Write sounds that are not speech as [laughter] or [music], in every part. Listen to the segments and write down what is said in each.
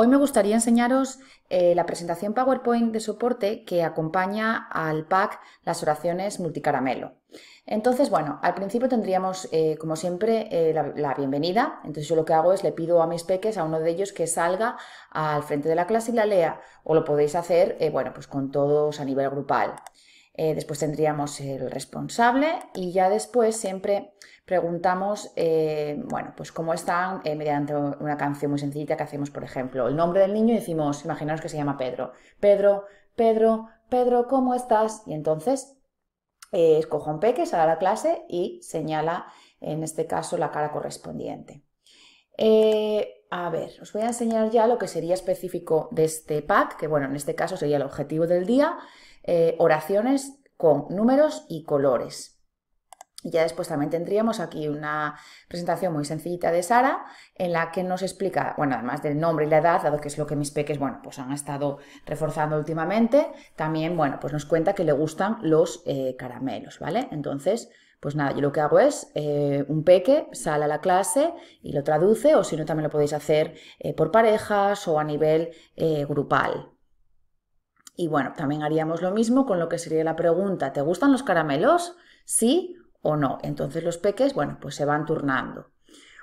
Hoy me gustaría enseñaros eh, la presentación PowerPoint de soporte que acompaña al pack las oraciones multicaramelo. Entonces, bueno, al principio tendríamos, eh, como siempre, eh, la, bienvenida. Entonces yo lo que hago es le pido a mis peques, a uno de ellos, que salga al frente de la clase y la lea. O lo podéis hacer, bueno, pues con todos a nivel grupal. Eh, después tendríamos el responsable y ya después siempre preguntamos, eh, bueno, pues cómo están eh, mediante una canción muy sencillita que hacemos, por ejemplo, el nombre del niño y decimos, imaginaros que se llama Pedro, Pedro, Pedro, Pedro, ¿cómo estás? Y entonces escojo un peque, sale a la clase y señala, en este caso, la cara correspondiente. Eh, a ver, os voy a enseñar ya lo que sería específico de este pack, que bueno, en este caso sería el objetivo del día, eh, oraciones con números y colores. Y ya después también tendríamos aquí una presentación muy sencillita de Sara, en la que nos explica, bueno, además del nombre y la edad, dado que es lo que mis peques, bueno, pues han estado reforzando últimamente, también, bueno, pues nos cuenta que le gustan los eh, caramelos, ¿vale? Entonces, pues nada, yo lo que hago es eh, un peque, sale a la clase y lo traduce, o si no, también lo podéis hacer eh, por parejas o a nivel eh, grupal. Y bueno, también haríamos lo mismo con lo que sería la pregunta, ¿te gustan los caramelos? ¿Sí o no? Entonces los peques, bueno, pues se van turnando.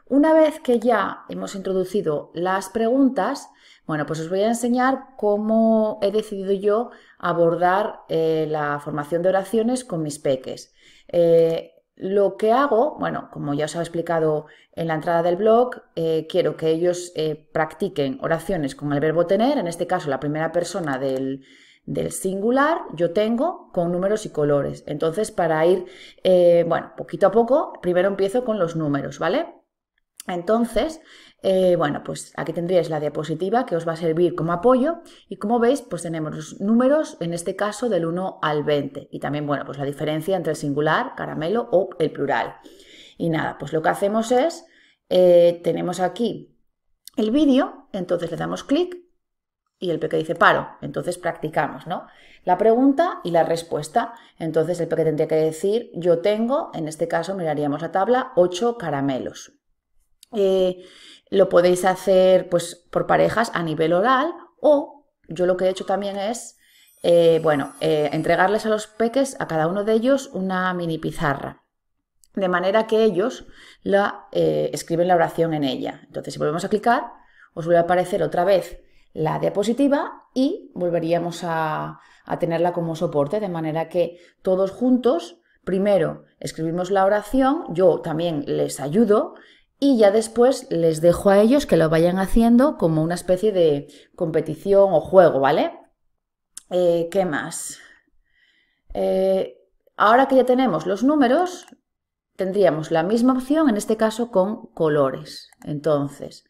Una vez que ya hemos introducido las preguntas, bueno, pues os voy a enseñar cómo he decidido yo abordar la formación de oraciones con mis peques. Eh, lo que hago, bueno, como ya os he explicado en la entrada del blog, eh, quiero que ellos eh, practiquen oraciones con el verbo tener, en este caso la primera persona del, del singular, yo tengo con números y colores. Entonces, para ir, bueno, poquito a poco, primero empiezo con los números, ¿vale? Entonces, eh, bueno, pues aquí tendríais la diapositiva que os va a servir como apoyo y como veis, pues tenemos los números, en este caso del 1 al 20 y también, bueno, pues la diferencia entre el singular, caramelo o el plural. Y nada, pues lo que hacemos es, eh, tenemos aquí el vídeo, entonces le damos clic y el peque dice paro, entonces practicamos, ¿no? La pregunta y la respuesta, entonces el peque tendría que decir yo tengo, en este caso miraríamos la tabla, 8 caramelos. Eh, lo podéis hacer pues, por parejas a nivel oral o yo lo que he hecho también es, eh, bueno, eh, entregarles a los peques, a cada uno de ellos, una mini pizarra. De manera que ellos la, escriben la oración en ella. Entonces, si volvemos a clicar, os vuelve a aparecer otra vez la diapositiva y volveríamos a tenerla como soporte, de manera que todos juntos Primero, escribimos la oración, yo también les ayudo y ya después les dejo a ellos que lo vayan haciendo como una especie de competición o juego, ¿vale? Eh, ¿Qué más? Eh, ahora que ya tenemos los números, tendríamos la misma opción, en este caso con colores. Entonces,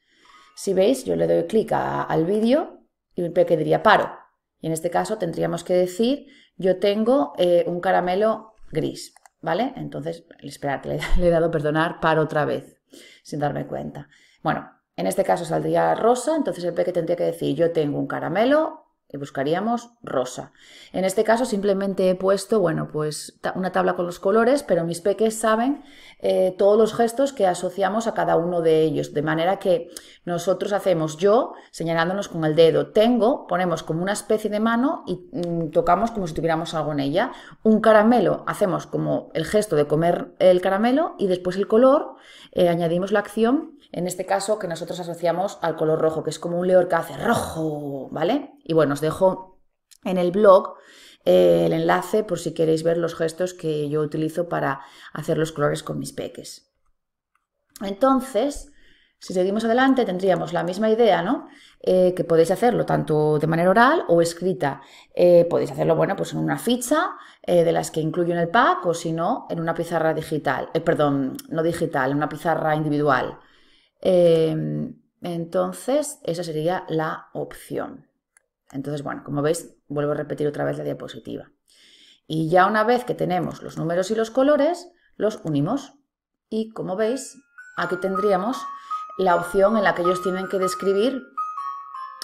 si veis, yo le doy clic al vídeo y me que diría paro. Y en este caso tendríamos que decir, yo tengo eh, un caramelo gris, ¿vale? Entonces, esperad, le, [laughs] le he dado perdonar, paro otra vez sin darme cuenta. Bueno, en este caso saldría rosa, entonces el peque tendría que decir yo tengo un caramelo eh, buscaríamos rosa. En este caso simplemente he puesto, bueno, pues una tabla con los colores, pero mis peques saben eh, todos los gestos que asociamos a cada uno de ellos, de manera que nosotros hacemos yo señalándonos con el dedo, tengo, ponemos como una especie de mano y mm, tocamos como si tuviéramos algo en ella, un caramelo, hacemos como el gesto de comer el caramelo y después el color, eh, añadimos la acción, en este caso que nosotros asociamos al color rojo, que es como un león que hace rojo, ¿vale? Y bueno, os dejo en el blog eh, el enlace por si queréis ver los gestos que yo utilizo para hacer los colores con mis peques. Entonces, si seguimos adelante, tendríamos la misma idea, ¿no? Eh, que podéis hacerlo tanto de manera oral o escrita. Eh, podéis hacerlo, bueno, pues en una ficha de las que incluyo en el pack o si no, en una pizarra digital, perdón, no digital, en una pizarra individual. entonces, esa sería la opción. Entonces, bueno, como veis, vuelvo a repetir otra vez la diapositiva. Y ya una vez que tenemos los números y los colores, los unimos. Y como veis, aquí tendríamos la opción en la que ellos tienen que describir,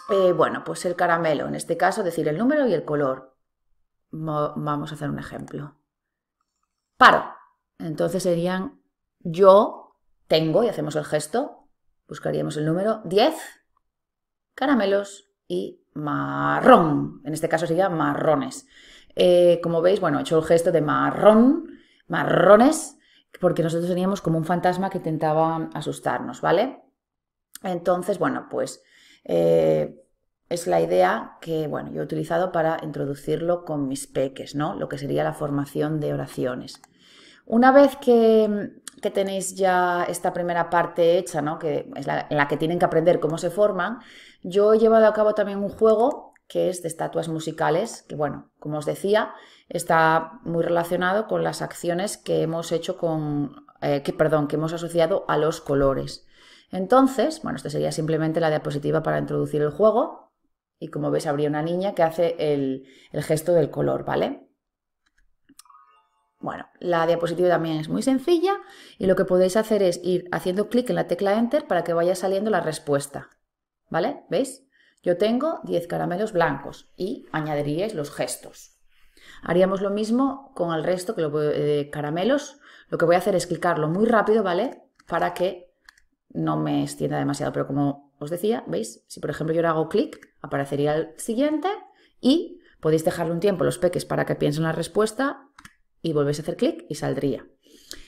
eh, bueno, pues el caramelo. En este caso, decir el número y el color. vamos a hacer un ejemplo. Paro. Entonces serían yo tengo, y hacemos el gesto, buscaríamos el número 10 caramelos y marrón. En este caso sería marrones. Eh, como veis, bueno, he hecho el gesto de marrón, marrones, porque nosotros teníamos como un fantasma que intentaba asustarnos, ¿vale? Entonces, bueno, pues eh, es la idea que, bueno, yo he utilizado para introducirlo con mis peques, ¿no? Lo que sería la formación de oraciones. Una vez que, que tenéis ya esta primera parte hecha, ¿no? Que es en la que tienen que aprender cómo se forman, yo he llevado a cabo también un juego que es de estatuas musicales, que bueno, como os decía, está muy relacionado con las acciones que hemos hecho con, eh, que, perdón, que hemos asociado a los colores. Entonces, bueno, esta sería simplemente la diapositiva para introducir el juego. Y como veis, habría una niña que hace el, el gesto del color, ¿vale? Bueno, la diapositiva también es muy sencilla y lo que podéis hacer es ir haciendo clic en la tecla Enter para que vaya saliendo la respuesta. ¿Vale? ¿Veis? Yo tengo 10 caramelos blancos y añadiríais los gestos. Haríamos lo mismo con el resto que lo, de eh, caramelos. Lo que voy a hacer es clicarlo muy rápido, ¿vale? Para que no me extienda demasiado. Pero como os decía, ¿veis? Si por ejemplo yo le hago clic, aparecería el siguiente y podéis dejarle un tiempo los peques para que piensen la respuesta y volvéis a hacer clic y saldría.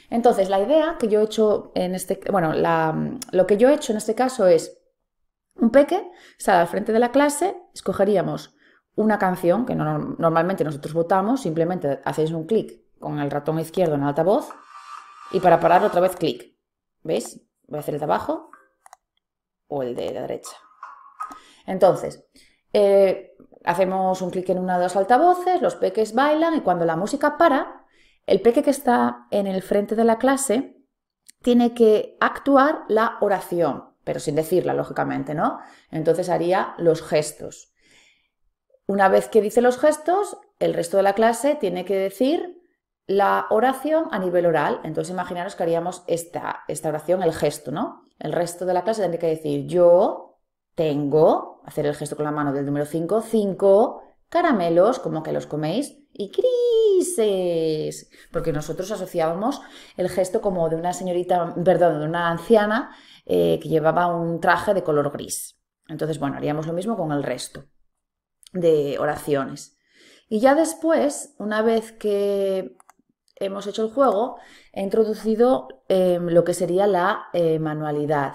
Entonces, la idea que yo he hecho en este, bueno, lo que yo he hecho en este caso es un peque sale al frente de la clase, escogeríamos una canción que normalmente nosotros votamos, simplemente hacéis un clic con el ratón izquierdo en altavoz y para parar otra vez clic. ¿Veis? Voy a hacer el de abajo o el de la derecha. Entonces, eh, hacemos un clic en una de los altavoces, los peques bailan y cuando la música para, el peque que está en el frente de la clase tiene que actuar la oración pero sin decirla, lógicamente, ¿no? Entonces haría los gestos. Una vez que dice los gestos, el resto de la clase tiene que decir la oración a nivel oral. Entonces imaginaros que haríamos esta, esta oración, el gesto, ¿no? El resto de la clase tendría que decir yo tengo, hacer el gesto con la mano del número 5, 5 caramelos, como que los coméis, y ¡cri! porque nosotros asociábamos el gesto como de una señorita, perdón, de una anciana eh, que llevaba un traje de color gris. Entonces, bueno, haríamos lo mismo con el resto de oraciones. Y ya después, una vez que hemos hecho el juego, he introducido em, lo que sería la eh, manualidad.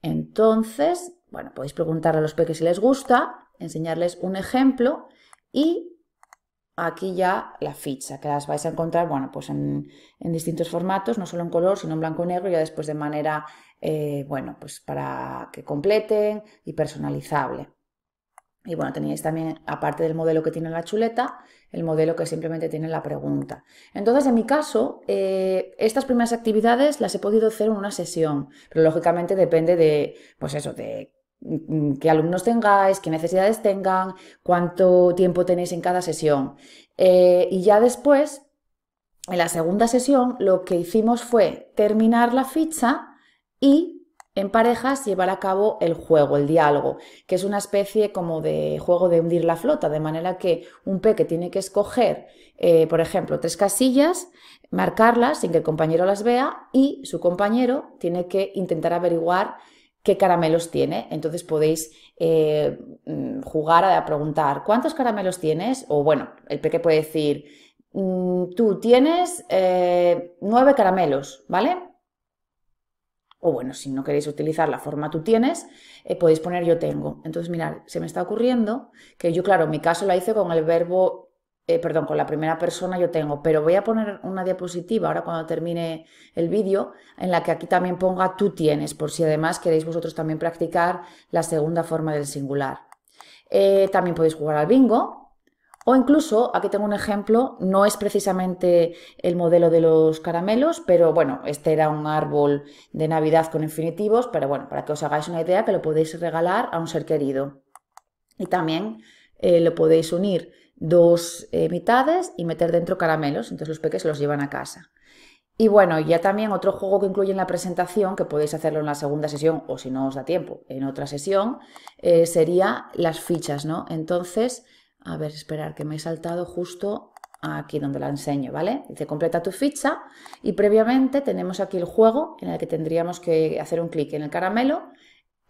Entonces, bueno, podéis preguntar a los peques si les gusta, enseñarles un ejemplo y aquí ya la ficha, que las vais a encontrar, bueno, pues en, distintos formatos, no solo en color, sino en blanco y negro, ya después de manera, eh, bueno, pues para que completen y personalizable. Y bueno, teníais también, aparte del modelo que tiene la chuleta, el modelo que simplemente tiene la pregunta. Entonces, en mi caso, eh, estas primeras actividades las he podido hacer en una sesión, pero lógicamente depende de, pues eso, de qué alumnos tengáis, qué necesidades tengan, cuánto tiempo tenéis en cada sesión. Eh, y ya después, en la segunda sesión, lo que hicimos fue terminar la ficha y en parejas llevar a cabo el juego, el diálogo, que es una especie como de juego de hundir la flota, de manera que un peque tiene que escoger, eh, por ejemplo, tres casillas, marcarlas sin que el compañero las vea y su compañero tiene que intentar averiguar qué caramelos tiene. Entonces podéis eh, mm, jugar a preguntar cuántos caramelos tienes o bueno, el peque puede decir, mm, tú tienes eh, nueve caramelos, ¿vale? O bueno, si no queréis utilizar la forma tú tienes, eh, podéis poner yo tengo. Entonces, mirad, se me está ocurriendo que yo, claro, en mi caso la hice con el verbo eh, perdón, con la primera persona yo tengo, pero voy a poner una diapositiva ahora cuando termine el vídeo en la que aquí también ponga tú tienes, por si además queréis vosotros también practicar la segunda forma del singular. Eh, también podéis jugar al bingo, o incluso, aquí tengo un ejemplo, no es precisamente el modelo de los caramelos, pero bueno, este era un árbol de Navidad con infinitivos, pero bueno, para que os hagáis una idea que lo podéis regalar a un ser querido. Y también eh, lo podéis unir dos eh, mitades y meter dentro caramelos, entonces los peques los llevan a casa. Y bueno, ya también otro juego que incluye en la presentación, que podéis hacerlo en la segunda sesión o si no os da tiempo, en otra sesión, eh, sería las fichas, ¿no? Entonces, a ver, esperar que me he saltado justo aquí donde la enseño, ¿vale? Dice completa tu ficha y previamente tenemos aquí el juego en el que tendríamos que hacer un clic en el caramelo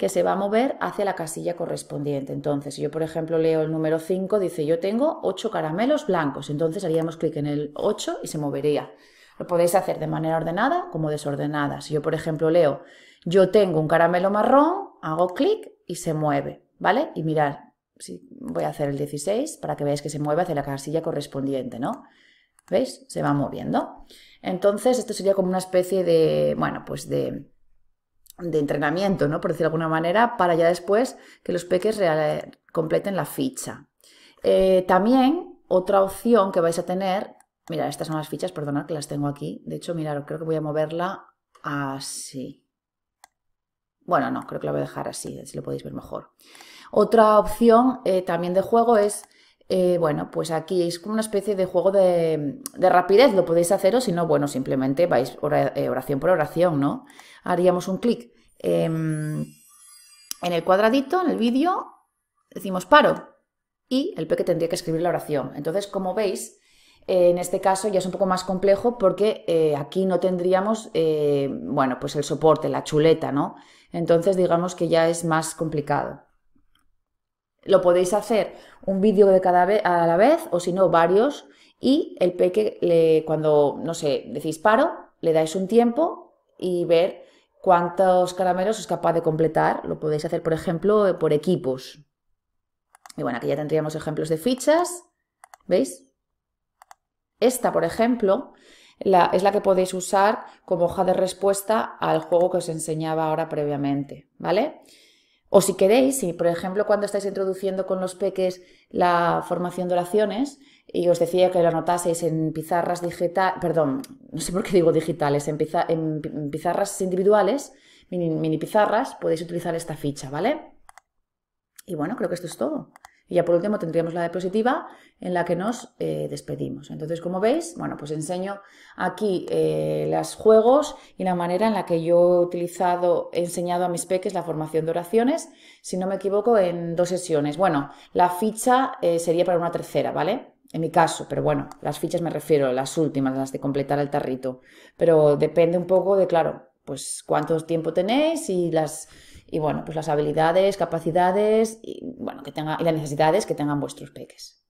que se va a mover hacia la casilla correspondiente. Entonces, si yo, por ejemplo, leo el número 5, dice yo tengo 8 caramelos blancos. Entonces haríamos clic en el 8 y se movería. Lo podéis hacer de manera ordenada como desordenada. Si yo, por ejemplo, leo yo tengo un caramelo marrón, hago clic y se mueve, ¿vale? Y mirar, si voy a hacer el 16 para que veáis que se mueve hacia la casilla correspondiente, ¿no? ¿Veis? Se va moviendo. Entonces, esto sería como una especie de, bueno, pues de de entrenamiento, ¿no? por decir de alguna manera, para ya después que los peques completen la ficha. Eh, también otra opción que vais a tener, mirad, estas son las fichas, perdonad que las tengo aquí, de hecho, mirad, creo que voy a moverla así. Bueno, no, creo que la voy a dejar así, si lo podéis ver mejor. Otra opción eh, también de juego es eh, bueno, pues aquí es como una especie de juego de, rapidez, lo podéis hacer o, si no, bueno, simplemente vais eh, oración por oración, ¿no? Haríamos un clic em, en el cuadradito, en el vídeo, decimos paro y el peque tendría que escribir la oración. Entonces, como veis, eh, en este caso ya es un poco más complejo porque aquí no tendríamos, bueno, pues el soporte, la chuleta, ¿no? Entonces, digamos que ya es más complicado. Lo podéis hacer un vídeo de cada vez a la vez o si no varios y el peque cuando no sé decís paro le dais un tiempo y ver cuántos caramelos es capaz de completar. Lo podéis hacer por ejemplo por equipos. Y bueno aquí ya tendríamos ejemplos de fichas, veis. Esta por ejemplo la, es la que podéis usar como hoja de respuesta al juego que os enseñaba ahora previamente, ¿vale? O si queréis, si por ejemplo cuando estáis introduciendo con los peques la formación de oraciones, y os decía que lo anotaseis en pizarras digitales, perdón, no sé por qué digo digitales, en, pizarras individuales, mini pizarras, podéis utilizar esta ficha, ¿vale? Y bueno, creo que esto es todo. Y ya por último tendríamos la diapositiva en la que nos eh, despedimos. Entonces, como veis, bueno, pues enseño aquí eh, los juegos y la manera en la que yo he utilizado, he enseñado a mis peques la formación de oraciones, si no me equivoco, en dos sesiones. Bueno, la ficha eh, sería para una tercera, ¿vale? En mi caso, pero bueno, las fichas me refiero, las últimas, las de completar el tarrito. Pero depende un poco de, claro, pues cuánto tiempo tenéis y las y bueno, pues las habilidades, capacidades y, y las necesidades que tengan vuestros peques.